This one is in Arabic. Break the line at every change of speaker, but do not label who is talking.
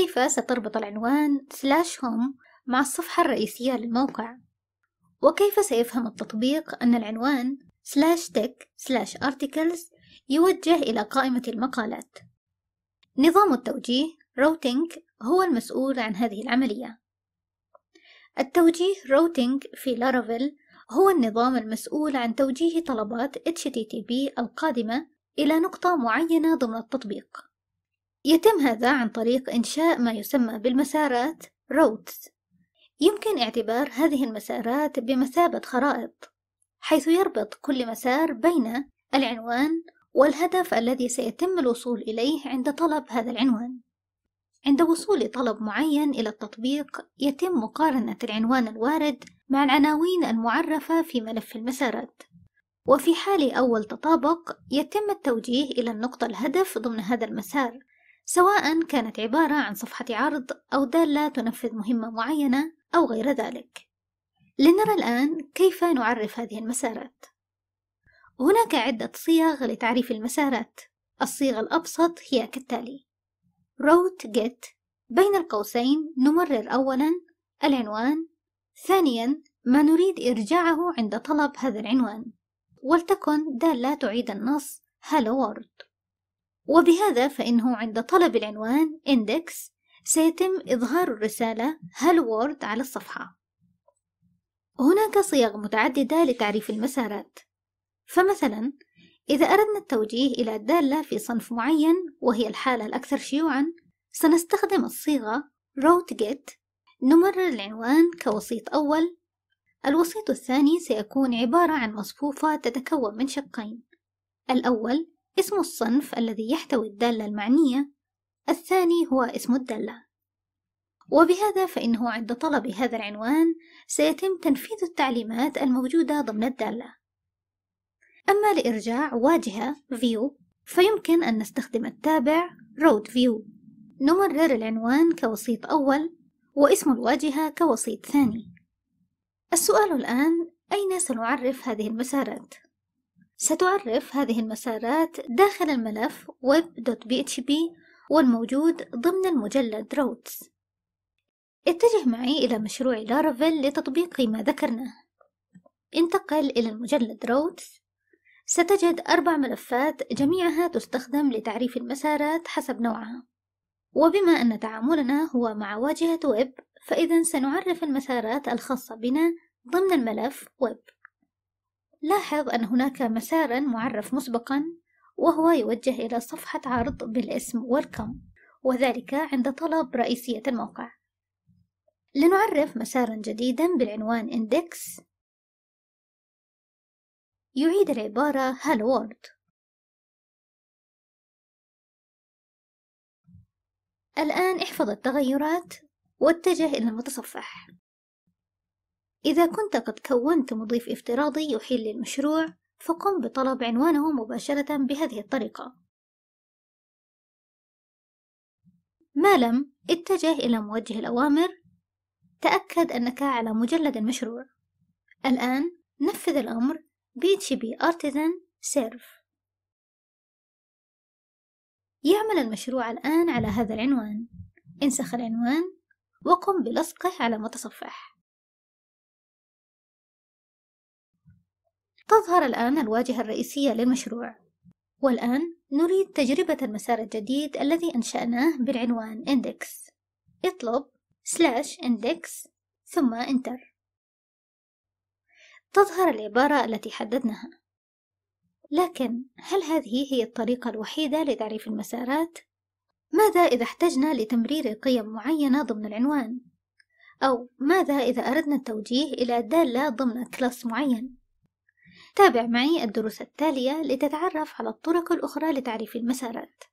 كيف ستربط العنوان سلاش هوم مع الصفحة الرئيسية للموقع وكيف سيفهم التطبيق أن العنوان سلاش تك سلاش articles يوجه إلى قائمة المقالات نظام التوجيه روتينج هو المسؤول عن هذه العملية التوجيه روتينج في لارافيل هو النظام المسؤول عن توجيه طلبات HTTP القادمة إلى نقطة معينة ضمن التطبيق يتم هذا عن طريق إنشاء ما يسمى بالمسارات روتس يمكن اعتبار هذه المسارات بمثابة خرائط حيث يربط كل مسار بين العنوان والهدف الذي سيتم الوصول إليه عند طلب هذا العنوان عند وصول طلب معين إلى التطبيق يتم مقارنة العنوان الوارد مع العناوين المعرفة في ملف المسارات وفي حال أول تطابق يتم التوجيه إلى النقطة الهدف ضمن هذا المسار سواء كانت عبارة عن صفحة عرض أو دالة تنفذ مهمة معينة أو غير ذلك لنرى الآن كيف نعرف هذه المسارات هناك عدة صيغ لتعريف المسارات الصيغة الأبسط هي كالتالي route get بين القوسين نمرر أولا العنوان ثانيا ما نريد إرجاعه عند طلب هذا العنوان ولتكن دالة تعيد النص hello world وبهذا فإنه عند طلب العنوان index سيتم إظهار الرسالة هل وورد على الصفحة هناك صيغ متعددة لتعريف المسارات فمثلا إذا أردنا التوجيه إلى دالة في صنف معين وهي الحالة الأكثر شيوعا سنستخدم الصيغة route get نمرر العنوان كوسيط أول الوسيط الثاني سيكون عبارة عن مصفوفة تتكون من شقين الأول اسم الصنف الذي يحتوي الدالة المعنية الثاني هو اسم الدالة وبهذا فإنه عند طلب هذا العنوان سيتم تنفيذ التعليمات الموجودة ضمن الدالة أما لإرجاع واجهة view فيمكن أن نستخدم التابع road view نمرر العنوان كوسيط أول واسم الواجهة كوسيط ثاني السؤال الآن أين سنعرف هذه المسارات؟ ستعرف هذه المسارات داخل الملف web.php والموجود ضمن المجلد routes اتجه معي إلى مشروع لارافيل لتطبيق ما ذكرناه انتقل إلى المجلد routes ستجد أربع ملفات جميعها تستخدم لتعريف المسارات حسب نوعها وبما أن تعاملنا هو مع واجهة ويب فإذا سنعرف المسارات الخاصة بنا ضمن الملف ويب لاحظ أن هناك مسارا معرف مسبقا وهو يوجه إلى صفحة عرض بالاسم ويلكم وذلك عند طلب رئيسية الموقع لنعرف مسارا جديدا بالعنوان index يعيد العبارة hello world الآن احفظ التغيرات واتجه إلى المتصفح إذا كنت قد كونت مضيف افتراضي يحيل للمشروع فقم بطلب عنوانه مباشرة بهذه الطريقة ما لم اتجه إلى موجه الأوامر تأكد أنك على مجلد المشروع الآن نفذ الأمر بي Artisan Serve يعمل المشروع الآن على هذا العنوان انسخ العنوان وقم بلصقه على متصفح تظهر الآن الواجهة الرئيسية للمشروع والآن نريد تجربة المسار الجديد الذي أنشأناه بالعنوان index اطلب slash index ثم enter تظهر العبارة التي حددناها لكن هل هذه هي الطريقة الوحيدة لتعريف المسارات؟ ماذا إذا احتجنا لتمرير قيم معينة ضمن العنوان؟ أو ماذا إذا أردنا التوجيه إلى دالة ضمن كلاس معين؟ تابع معي الدروس التالية لتتعرف على الطرق الأخرى لتعريف المسارات